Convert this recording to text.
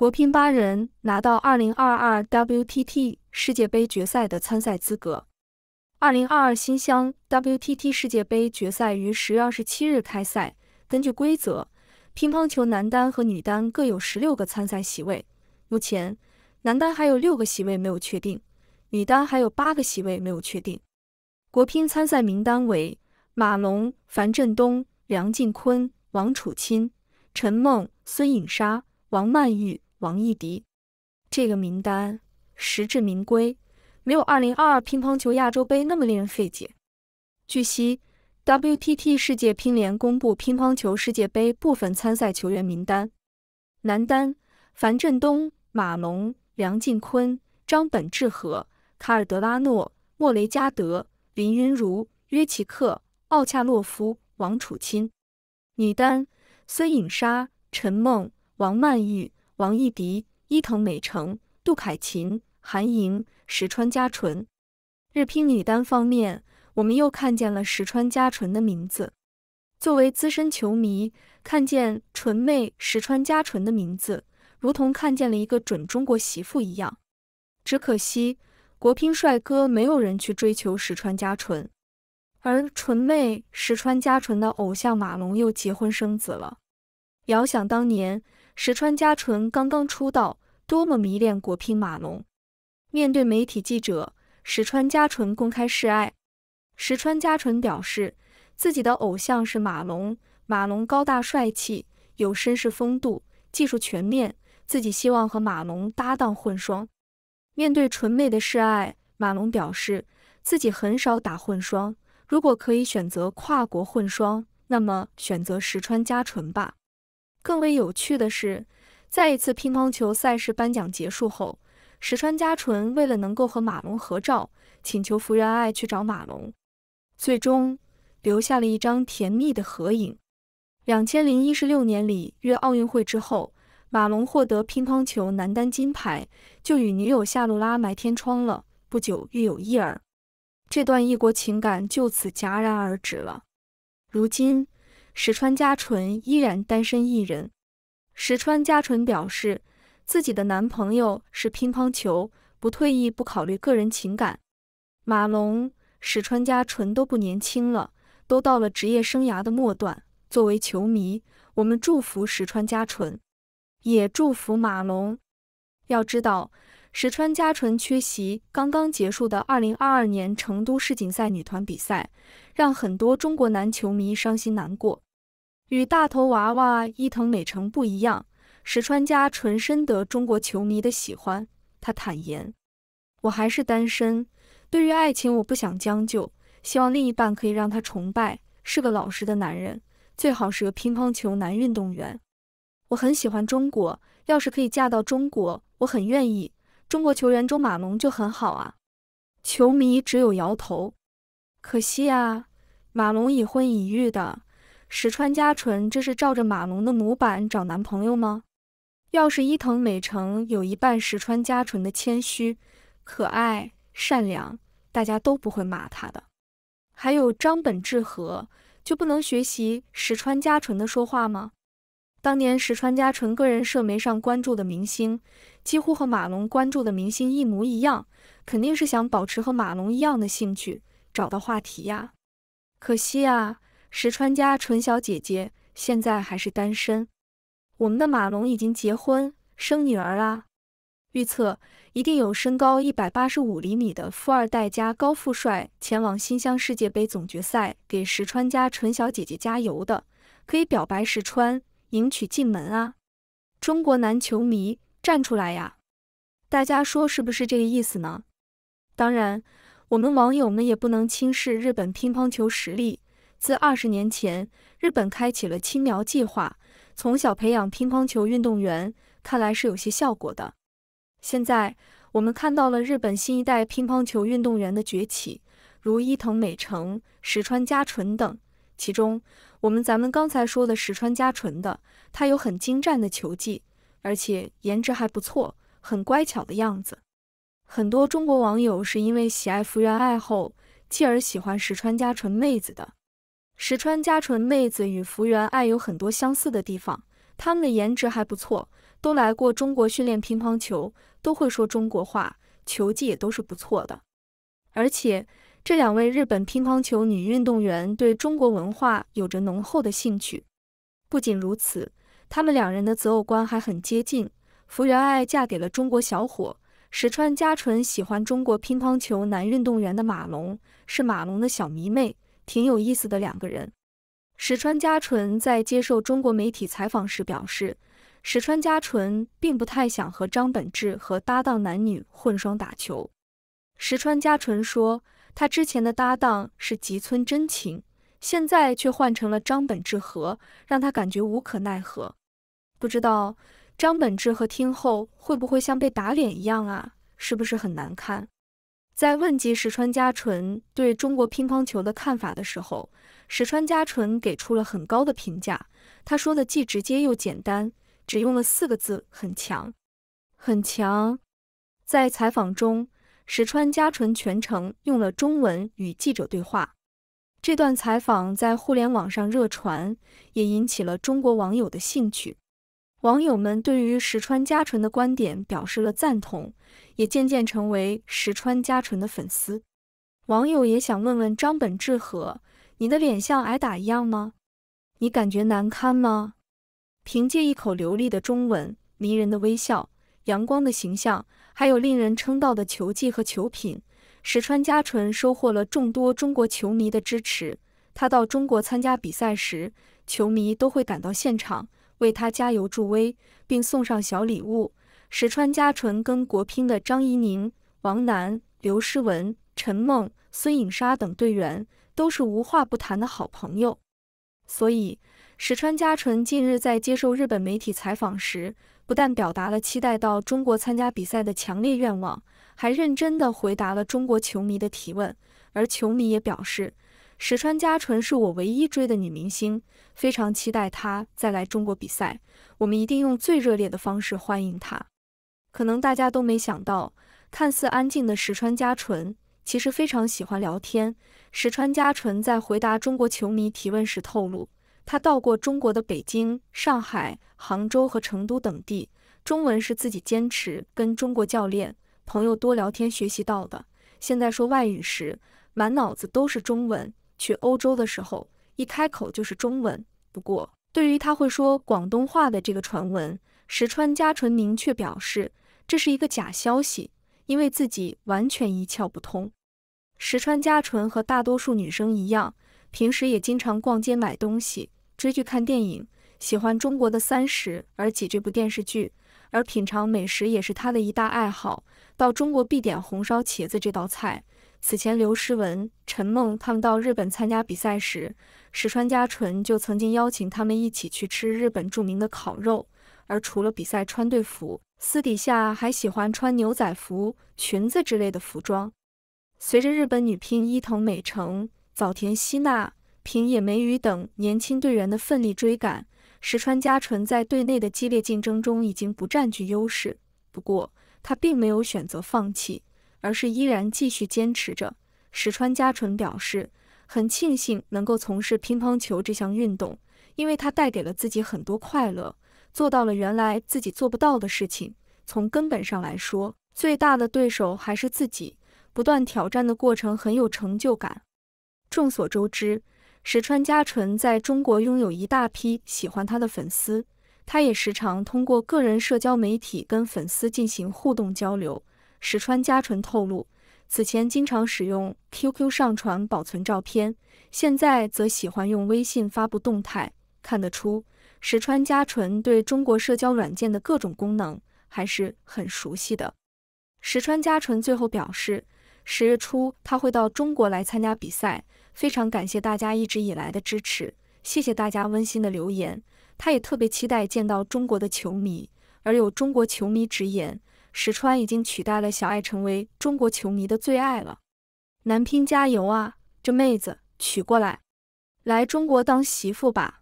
国乒八人拿到2022 WTT 世界杯决赛的参赛资格。2022新乡 WTT 世界杯决赛于十月二十七日开赛。根据规则，乒乓球男单和女单各有十六个参赛席位。目前，男单还有六个席位没有确定，女单还有八个席位没有确定。国乒参赛名单为：马龙、樊振东、梁靖昆、王楚钦、陈梦、孙颖莎、王曼玉。王艺迪这个名单实至名归，没有2022乒乓球亚洲杯那么令人费解。据悉，WTT 世界乒联公布乒乓球世界杯部分参赛球员名单：男单，樊振东、马龙、梁靖昆、张本智和、卡尔德拉诺、莫雷加德、林昀儒、约奇克、奥恰洛夫、王楚钦；女单，孙颖莎、陈梦、王曼玉。王艺迪、伊藤美诚、杜凯琴、韩莹、石川佳纯。日乒女单方面，我们又看见了石川佳纯的名字。作为资深球迷，看见纯妹石川佳纯的名字，如同看见了一个准中国媳妇一样。只可惜国乒帅哥没有人去追求石川佳纯，而纯妹石川佳纯的偶像马龙又结婚生子了。遥想当年。石川佳纯刚刚出道，多么迷恋国乒马龙。面对媒体记者，石川佳纯公开示爱。石川佳纯表示，自己的偶像是马龙，马龙高大帅气，有绅士风度，技术全面，自己希望和马龙搭档混双。面对纯妹的示爱，马龙表示自己很少打混双，如果可以选择跨国混双，那么选择石川佳纯吧。更为有趣的是，在一次乒乓球赛事颁奖结束后，石川佳纯为了能够和马龙合照，请求福原爱去找马龙，最终留下了一张甜蜜的合影。两千零一十六年里约奥运会之后，马龙获得乒乓球男单金牌，就与女友夏露拉埋天窗了，不久育有一儿，这段异国情感就此戛然而止了。如今，石川佳纯依然单身一人。石川佳纯表示，自己的男朋友是乒乓球，不退役，不考虑个人情感。马龙、石川佳纯都不年轻了，都到了职业生涯的末段。作为球迷，我们祝福石川佳纯，也祝福马龙。要知道。石川佳纯缺席刚刚结束的2022年成都世锦赛女团比赛，让很多中国男球迷伤心难过。与大头娃娃伊藤美诚不一样，石川佳纯深得中国球迷的喜欢。他坦言：“我还是单身，对于爱情我不想将就，希望另一半可以让他崇拜，是个老实的男人，最好是个乒乓球男运动员。我很喜欢中国，要是可以嫁到中国，我很愿意。”中国球员中马龙就很好啊，球迷只有摇头。可惜啊，马龙已婚已育的石川佳纯，这是照着马龙的模板找男朋友吗？要是伊藤美诚有一半石川佳纯的谦虚、可爱、善良，大家都不会骂他的。还有张本智和，就不能学习石川佳纯的说话吗？当年石川佳纯个人社媒上关注的明星，几乎和马龙关注的明星一模一样，肯定是想保持和马龙一样的兴趣，找到话题呀。可惜啊，石川佳纯小姐姐现在还是单身，我们的马龙已经结婚生女儿啦。预测一定有身高一百八十五厘米的富二代加高富帅前往新乡世界杯总决赛给石川佳纯小姐姐加油的，可以表白石川。迎娶进门啊！中国男球迷站出来呀！大家说是不是这个意思呢？当然，我们网友们也不能轻视日本乒乓球实力。自二十年前，日本开启了青苗计划，从小培养乒乓球运动员，看来是有些效果的。现在我们看到了日本新一代乒乓球运动员的崛起，如伊藤美诚、石川佳纯等。其中，我们咱们刚才说的石川佳纯的，她有很精湛的球技，而且颜值还不错，很乖巧的样子。很多中国网友是因为喜爱福原爱后，继而喜欢石川佳纯妹子的。石川佳纯妹子与福原爱有很多相似的地方，她们的颜值还不错，都来过中国训练乒乓球，都会说中国话，球技也都是不错的，而且。这两位日本乒乓球女运动员对中国文化有着浓厚的兴趣。不仅如此，他们两人的择偶观还很接近。福原爱嫁给了中国小伙石川佳纯，喜欢中国乒乓球男运动员的马龙，是马龙的小迷妹，挺有意思的两个人。石川佳纯在接受中国媒体采访时表示，石川佳纯并不太想和张本智和搭档男女混双打球。石川佳纯说。他之前的搭档是吉村真晴，现在却换成了张本智和，让他感觉无可奈何。不知道张本智和听后会不会像被打脸一样啊？是不是很难堪？在问及石川佳纯对中国乒乓球的看法的时候，石川佳纯给出了很高的评价。他说的既直接又简单，只用了四个字：很强，很强。在采访中。石川佳纯全程用了中文与记者对话，这段采访在互联网上热传，也引起了中国网友的兴趣。网友们对于石川佳纯的观点表示了赞同，也渐渐成为石川佳纯的粉丝。网友也想问问张本智和：“你的脸像挨打一样吗？你感觉难堪吗？”凭借一口流利的中文、迷人的微笑、阳光的形象。还有令人称道的球技和球品，石川佳纯收获了众多中国球迷的支持。他到中国参加比赛时，球迷都会赶到现场为他加油助威，并送上小礼物。石川佳纯跟国乒的张怡宁、王楠、刘诗雯、陈梦、孙颖莎等队员都是无话不谈的好朋友，所以。石川佳纯近日在接受日本媒体采访时，不但表达了期待到中国参加比赛的强烈愿望，还认真的回答了中国球迷的提问。而球迷也表示，石川佳纯是我唯一追的女明星，非常期待她再来中国比赛，我们一定用最热烈的方式欢迎她。可能大家都没想到，看似安静的石川佳纯其实非常喜欢聊天。石川佳纯在回答中国球迷提问时透露。他到过中国的北京、上海、杭州和成都等地，中文是自己坚持跟中国教练、朋友多聊天学习到的。现在说外语时，满脑子都是中文。去欧洲的时候，一开口就是中文。不过，对于他会说广东话的这个传闻，石川佳纯明确表示这是一个假消息，因为自己完全一窍不通。石川佳纯和大多数女生一样，平时也经常逛街买东西。追剧看电影，喜欢中国的《三十而立》这部电视剧，而品尝美食也是他的一大爱好。到中国必点红烧茄子这道菜。此前，刘诗雯、陈梦他们到日本参加比赛时，石川佳纯就曾经邀请他们一起去吃日本著名的烤肉。而除了比赛穿队服，私底下还喜欢穿牛仔服、裙子之类的服装。随着日本女乒伊藤美诚、早田希娜。平野美宇等年轻队员的奋力追赶，石川佳纯在队内的激烈竞争中已经不占据优势。不过，他并没有选择放弃，而是依然继续坚持着。石川佳纯表示，很庆幸能够从事乒乓球这项运动，因为它带给了自己很多快乐，做到了原来自己做不到的事情。从根本上来说，最大的对手还是自己。不断挑战的过程很有成就感。众所周知。石川佳纯在中国拥有一大批喜欢他的粉丝，他也时常通过个人社交媒体跟粉丝进行互动交流。石川佳纯透露，此前经常使用 QQ 上传保存照片，现在则喜欢用微信发布动态。看得出，石川佳纯对中国社交软件的各种功能还是很熟悉的。石川佳纯最后表示，十月初他会到中国来参加比赛。非常感谢大家一直以来的支持，谢谢大家温馨的留言。他也特别期待见到中国的球迷，而有中国球迷直言，石川已经取代了小爱成为中国球迷的最爱了。南拼加油啊，这妹子娶过来，来中国当媳妇吧。